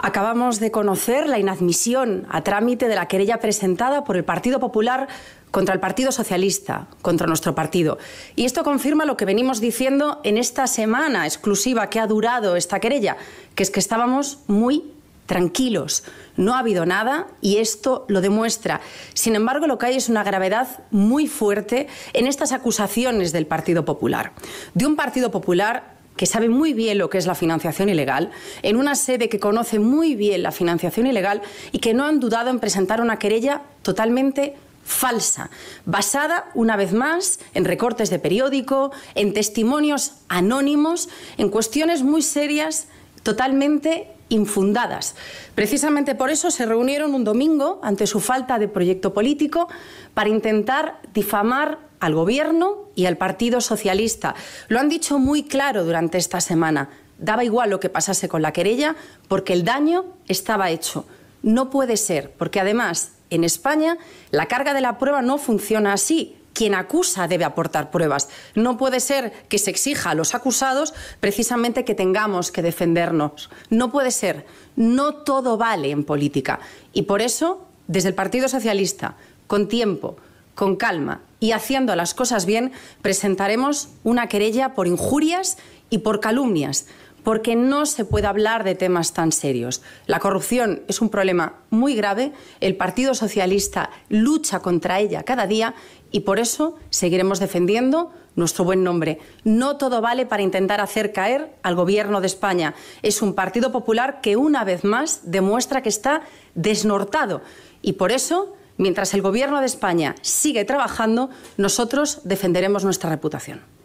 Acabamos de conocer la inadmisión a trámite de la querella presentada por el Partido Popular contra el Partido Socialista, contra nuestro partido. Y esto confirma lo que venimos diciendo en esta semana exclusiva que ha durado esta querella, que es que estábamos muy tranquilos, no ha habido nada y esto lo demuestra. Sin embargo, lo que hay es una gravedad muy fuerte en estas acusaciones del Partido Popular, de un Partido Popular que sabe muy bien lo que es la financiación ilegal, en una sede que conoce muy bien la financiación ilegal y que no han dudado en presentar una querella totalmente falsa, basada una vez más en recortes de periódico, en testimonios anónimos, en cuestiones muy serias, totalmente infundadas. Precisamente por eso se reunieron un domingo ante su falta de proyecto político para intentar difamar al Gobierno y al Partido Socialista. Lo han dicho muy claro durante esta semana. Daba igual lo que pasase con la querella porque el daño estaba hecho. No puede ser, porque además en España la carga de la prueba no funciona así quien acusa debe aportar pruebas. No puede ser que se exija a los acusados precisamente que tengamos que defendernos. No puede ser. No todo vale en política. Y por eso, desde el Partido Socialista, con tiempo, con calma y haciendo las cosas bien, presentaremos una querella por injurias y por calumnias porque no se puede hablar de temas tan serios. La corrupción es un problema muy grave, el Partido Socialista lucha contra ella cada día y por eso seguiremos defendiendo nuestro buen nombre. No todo vale para intentar hacer caer al Gobierno de España. Es un Partido Popular que una vez más demuestra que está desnortado y por eso... Mientras el Gobierno de España sigue trabajando, nosotros defenderemos nuestra reputación.